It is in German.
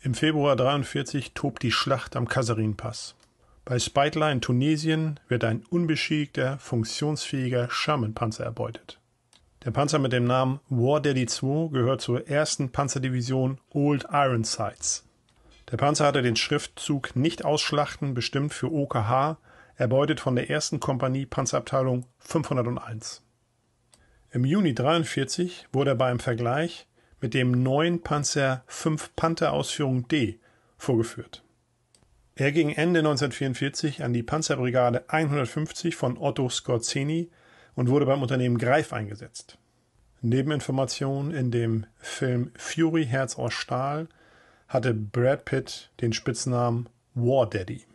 Im Februar 43 tobt die Schlacht am Kaserinpass. Bei Speitler in Tunesien wird ein unbeschädigter, funktionsfähiger Sherman-Panzer erbeutet. Der Panzer mit dem Namen War Daddy II gehört zur ersten Panzerdivision Old Ironsides. Der Panzer hatte den Schriftzug Nicht ausschlachten bestimmt für OKH, erbeutet von der ersten Kompanie Panzerabteilung 501. Im Juni 43 wurde er bei einem Vergleich mit dem neuen Panzer 5 Panther Ausführung D vorgeführt. Er ging Ende 1944 an die Panzerbrigade 150 von Otto Scorzeni und wurde beim Unternehmen Greif eingesetzt. Nebeninformation in dem Film Fury Herz aus Stahl hatte Brad Pitt den Spitznamen War Daddy.